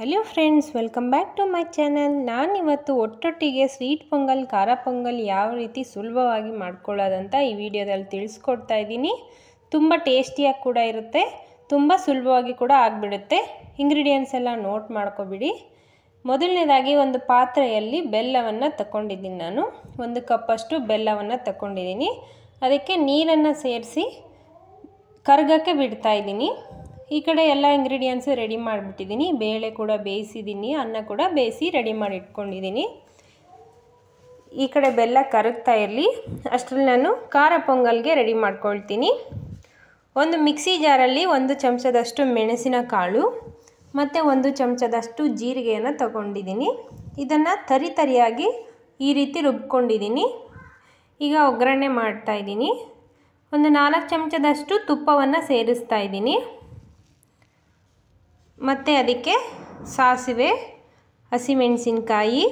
hello friends welcome back to my channel ನಾನಿವತ್ತು ಒಟ್ಟೊಟ್ಟಿಗೆ sweet pongal ಖಾರ ಪೊಂಗಲ್ ಯಾವ ರೀತಿ ಸುಲಭವಾಗಿ ಮಾಡ್ಕೊಳ್ಳೋದಂತ ಈ ವಿಡಿಯೋದಲ್ಲಿ ತಿಳಿಸ್ಕೊಡ್ತಾ ಇದ್ದೀನಿ ತುಂಬ ಟೇಸ್ಟಿಯಾಗಿ ಕೂಡ ಇರುತ್ತೆ ತುಂಬ ಸುಲಭವಾಗಿ ಕೂಡ ಆಗಿಬಿಡುತ್ತೆ ಇಂಗ್ರೀಡಿಯೆಂಟ್ಸ್ ಎಲ್ಲ ನೋಟ್ ಮಾಡ್ಕೊಬಿಡಿ ಮೊದಲನೇದಾಗಿ ಒಂದು ಪಾತ್ರೆಯಲ್ಲಿ ಬೆಲ್ಲವನ್ನು ತಗೊಂಡಿದ್ದೀನಿ ನಾನು ಒಂದು ಕಪ್ಪಷ್ಟು ಬೆಲ್ಲವನ್ನು ತಗೊಂಡಿದ್ದೀನಿ ಅದಕ್ಕೆ ನೀರನ್ನು ಸೇರಿಸಿ ಕರ್ಗಕ್ಕೆ ಇದ್ದೀನಿ ಈ ಕಡೆ ಎಲ್ಲ ಇಂಗ್ರೀಡಿಯೆಂಟ್ಸು ರೆಡಿ ಮಾಡಿಬಿಟ್ಟಿದ್ದೀನಿ ಬೇಳೆ ಕೂಡ ಬೇಯಿಸಿದ್ದೀನಿ ಅನ್ನ ಕೂಡ ಬೇಯಿಸಿ ರೆಡಿ ಮಾಡಿ ಇಟ್ಕೊಂಡಿದ್ದೀನಿ ಈ ಕಡೆ ಬೆಲ್ಲ ಕರಗ್ತಾ ಇರಲಿ ಅಷ್ಟರಲ್ಲಿ ನಾನು ಖಾರ ಪೊಂಗಲ್ಗೆ ರೆಡಿ ಮಾಡ್ಕೊಳ್ತೀನಿ ಒಂದು ಮಿಕ್ಸಿ ಜಾರಲ್ಲಿ ಒಂದು ಚಮಚದಷ್ಟು ಮೆಣಸಿನ ಕಾಳು ಮತ್ತು ಒಂದು ಚಮಚದಷ್ಟು ಜೀರಿಗೆಯನ್ನು ತಗೊಂಡಿದ್ದೀನಿ ಇದನ್ನು ತರಿ ತರಿಯಾಗಿ ಈ ರೀತಿ ರುಬ್ಕೊಂಡಿದ್ದೀನಿ ಈಗ ಒಗ್ಗರಣೆ ಮಾಡ್ತಾಯಿದ್ದೀನಿ ಒಂದು ನಾಲ್ಕು ಚಮಚದಷ್ಟು ತುಪ್ಪವನ್ನು ಸೇರಿಸ್ತಾ ಇದ್ದೀನಿ ಮತ್ತು ಅದಕ್ಕೆ ಸಾಸಿವೆ ಹಸಿಮೆಣಸಿನ್ಕಾಯಿ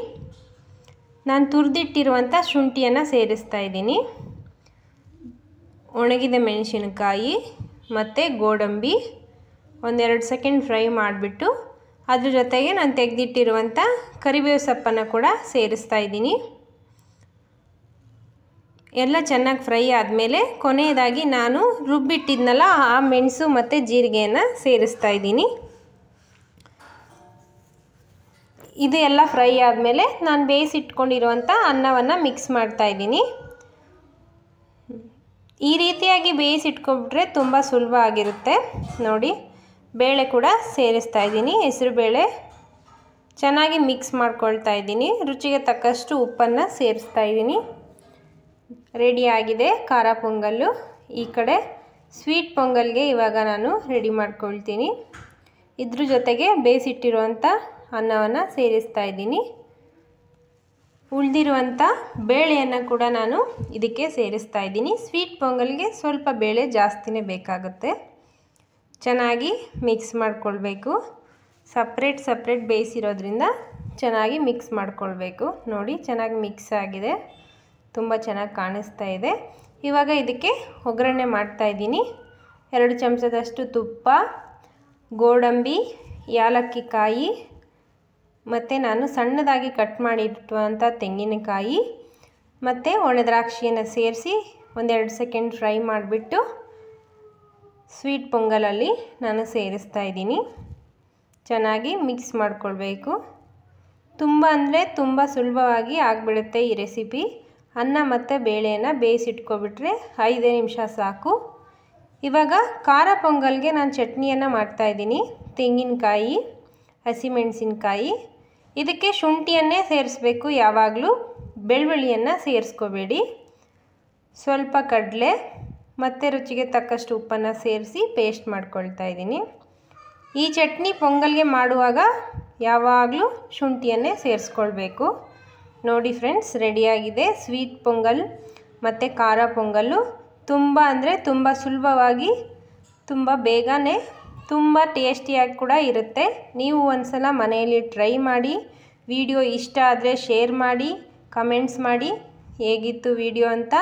ನಾನು ತುರಿದಿಟ್ಟಿರುವಂಥ ಶುಂಠಿಯನ್ನು ಸೇರಿಸ್ತಾ ಇದ್ದೀನಿ ಒಣಗಿದ ಮೆಣಸಿನಕಾಯಿ ಮತ್ತು ಗೋಡಂಬಿ ಒಂದೆರಡು ಸೆಕೆಂಡ್ ಫ್ರೈ ಮಾಡಿಬಿಟ್ಟು ಅದ್ರ ಜೊತೆಗೆ ನಾನು ತೆಗೆದಿಟ್ಟಿರುವಂಥ ಕರಿಬೇವು ಸೊಪ್ಪನ್ನು ಕೂಡ ಸೇರಿಸ್ತಾ ಇದ್ದೀನಿ ಎಲ್ಲ ಚೆನ್ನಾಗಿ ಫ್ರೈ ಆದಮೇಲೆ ಕೊನೆಯದಾಗಿ ನಾನು ರುಬ್ಬಿಟ್ಟಿದ್ನಲ್ಲ ಆ ಮೆಣಸು ಮತ್ತು ಜೀರಿಗೆಯನ್ನು ಸೇರಿಸ್ತಾ ಇದ್ದೀನಿ ಇದು ಎಲ್ಲ ಫ್ರೈ ಆದಮೇಲೆ ನಾನು ಬೇಯಿಸಿಟ್ಕೊಂಡಿರುವಂಥ ಅನ್ನವನ್ನು ಮಿಕ್ಸ್ ಮಾಡ್ತಾಯಿದ್ದೀನಿ ಈ ರೀತಿಯಾಗಿ ಬೇಯಿಸಿಟ್ಕೊಬಿಟ್ರೆ ತುಂಬ ಸುಲಭ ಆಗಿರುತ್ತೆ ನೋಡಿ ಬೇಳೆ ಕೂಡ ಸೇರಿಸ್ತಾ ಇದ್ದೀನಿ ಹೆಸರುಬೇಳೆ ಚೆನ್ನಾಗಿ ಮಿಕ್ಸ್ ಮಾಡ್ಕೊಳ್ತಾ ಇದ್ದೀನಿ ರುಚಿಗೆ ತಕ್ಕಷ್ಟು ಉಪ್ಪನ್ನು ಸೇರಿಸ್ತಾ ಇದ್ದೀನಿ ರೆಡಿಯಾಗಿದೆ ಖಾರ ಪೊಂಗಲ್ಲು ಈ ಕಡೆ ಸ್ವೀಟ್ ಪೊಂಗಲ್ಗೆ ಇವಾಗ ನಾನು ರೆಡಿ ಮಾಡ್ಕೊಳ್ತೀನಿ ಇದ್ರ ಜೊತೆಗೆ ಬೇಯಿಸಿಟ್ಟಿರುವಂಥ ಅನ್ನವನ್ನು ಸೇರಿಸ್ತಾ ಇದ್ದೀನಿ ಉಳಿದಿರುವಂಥ ಬೇಳೆಯನ್ನು ಕೂಡ ನಾನು ಇದಕ್ಕೆ ಸೇರಿಸ್ತಾ ಇದ್ದೀನಿ ಸ್ವೀಟ್ ಪೊಂಗಲ್ಗೆ ಸ್ವಲ್ಪ ಬೇಳೆ ಜಾಸ್ತಿನೇ ಬೇಕಾಗುತ್ತೆ ಚೆನ್ನಾಗಿ ಮಿಕ್ಸ್ ಮಾಡಿಕೊಳ್ಬೇಕು ಸಪ್ರೇಟ್ ಸಪ್ರೇಟ್ ಬೇಯಿಸಿರೋದ್ರಿಂದ ಚೆನ್ನಾಗಿ ಮಿಕ್ಸ್ ಮಾಡಿಕೊಳ್ಬೇಕು ನೋಡಿ ಚೆನ್ನಾಗಿ ಮಿಕ್ಸ್ ಆಗಿದೆ ತುಂಬ ಚೆನ್ನಾಗಿ ಕಾಣಿಸ್ತಾ ಇದೆ ಇವಾಗ ಇದಕ್ಕೆ ಒಗ್ಗರಣೆ ಮಾಡ್ತಾ ಎರಡು ಚಮಚದಷ್ಟು ತುಪ್ಪ ಗೋಡಂಬಿ ಯಾಲಕ್ಕಿ ಕಾಯಿ ಮತ್ತು ನಾನು ಸಣ್ಣದಾಗಿ ಕಟ್ ಮಾಡಿಟ್ಟುವಂಥ ತೆಂಗಿನಕಾಯಿ ಮತ್ತು ಒಣದ್ರಾಕ್ಷಿಯನ್ನು ಸೇರಿಸಿ ಒಂದೆರಡು ಸೆಕೆಂಡ್ ಫ್ರೈ ಮಾಡಿಬಿಟ್ಟು ಸ್ವೀಟ್ ಪೊಂಗಲಲ್ಲಿ ನಾನು ಸೇರಿಸ್ತಾ ಇದ್ದೀನಿ ಚೆನ್ನಾಗಿ ಮಿಕ್ಸ್ ಮಾಡಿಕೊಳ್ಬೇಕು ತುಂಬ ಅಂದರೆ ತುಂಬ ಸುಲಭವಾಗಿ ಆಗಿಬಿಡುತ್ತೆ ಈ ರೆಸಿಪಿ ಅನ್ನ ಮತ್ತು ಬೇಳೆಯನ್ನು ಬೇಯಿಸಿಟ್ಕೊಬಿಟ್ರೆ ಐದೇ ನಿಮಿಷ ಸಾಕು ಇವಾಗ ಖಾರ ಪೊಂಗಲ್ಗೆ ನಾನು ಚಟ್ನಿಯನ್ನು ಮಾಡ್ತಾಯಿದ್ದೀನಿ ತೆಂಗಿನಕಾಯಿ ಹಸಿಮೆಣಸಿನ್ಕಾಯಿ ಇದಕ್ಕೆ ಶುಂಠಿಯನ್ನೇ ಸೇರಿಸ್ಬೇಕು ಯಾವಾಗಲೂ ಬೆಳ್ಳುಳ್ಳಿಯನ್ನು ಸೇರಿಸ್ಕೋಬೇಡಿ ಸ್ವಲ್ಪ ಕಡಲೆ ಮತ್ತು ರುಚಿಗೆ ತಕ್ಕಷ್ಟು ಉಪ್ಪನ್ನು ಸೇರಿಸಿ ಪೇಸ್ಟ್ ಮಾಡ್ಕೊಳ್ತಾ ಇದ್ದೀನಿ ಈ ಚಟ್ನಿ ಪೊಂಗಲ್ಗೆ ಮಾಡುವಾಗ ಯಾವಾಗಲೂ ಶುಂಠಿಯನ್ನೇ ಸೇರಿಸ್ಕೊಳ್ಬೇಕು ನೋಡಿ ಫ್ರೆಂಡ್ಸ್ ರೆಡಿಯಾಗಿದೆ ಸ್ವೀಟ್ ಪೊಂಗಲ್ ಮತ್ತು ಖಾರ ಪೊಂಗಲ್ಲು ತುಂಬ ಅಂದರೆ ತುಂಬ ಸುಲಭವಾಗಿ ತುಂಬ ಬೇಗನೆ ತುಂಬ ಟೇಸ್ಟಿಯಾಗಿ ಕೂಡ ಇರುತ್ತೆ ನೀವು ಒಂದು ಸಲ ಮನೆಯಲ್ಲಿ ಟ್ರೈ ಮಾಡಿ ವಿಡಿಯೋ ಇಷ್ಟ ಆದರೆ ಶೇರ್ ಮಾಡಿ ಕಮೆಂಟ್ಸ್ ಮಾಡಿ ಹೇಗಿತ್ತು ವಿಡಿಯೋ ಅಂತ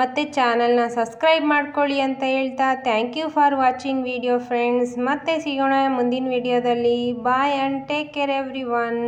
ಮತ್ತು ಚಾನಲ್ನ ಸಬ್ಸ್ಕ್ರೈಬ್ ಮಾಡ್ಕೊಳ್ಳಿ ಅಂತ ಹೇಳ್ತಾ thank you for watching video friends ಮತ್ತೆ ಸಿಗೋಣ ಮುಂದಿನ ವಿಡಿಯೋದಲ್ಲಿ bye and take care every one